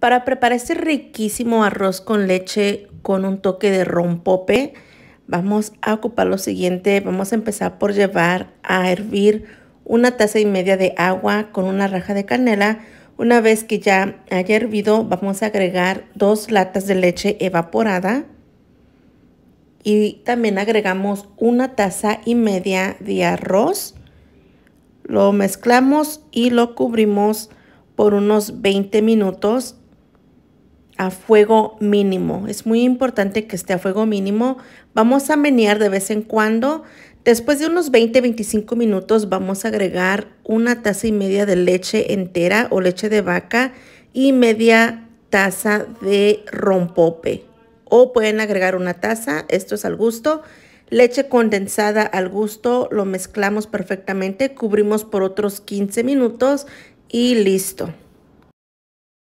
Para preparar este riquísimo arroz con leche con un toque de rompope, vamos a ocupar lo siguiente. Vamos a empezar por llevar a hervir una taza y media de agua con una raja de canela. Una vez que ya haya hervido, vamos a agregar dos latas de leche evaporada. Y también agregamos una taza y media de arroz. Lo mezclamos y lo cubrimos por unos 20 minutos a fuego mínimo. Es muy importante que esté a fuego mínimo. Vamos a menear de vez en cuando. Después de unos 20-25 minutos vamos a agregar una taza y media de leche entera o leche de vaca y media taza de rompope. O pueden agregar una taza, esto es al gusto. Leche condensada al gusto, lo mezclamos perfectamente, cubrimos por otros 15 minutos y listo.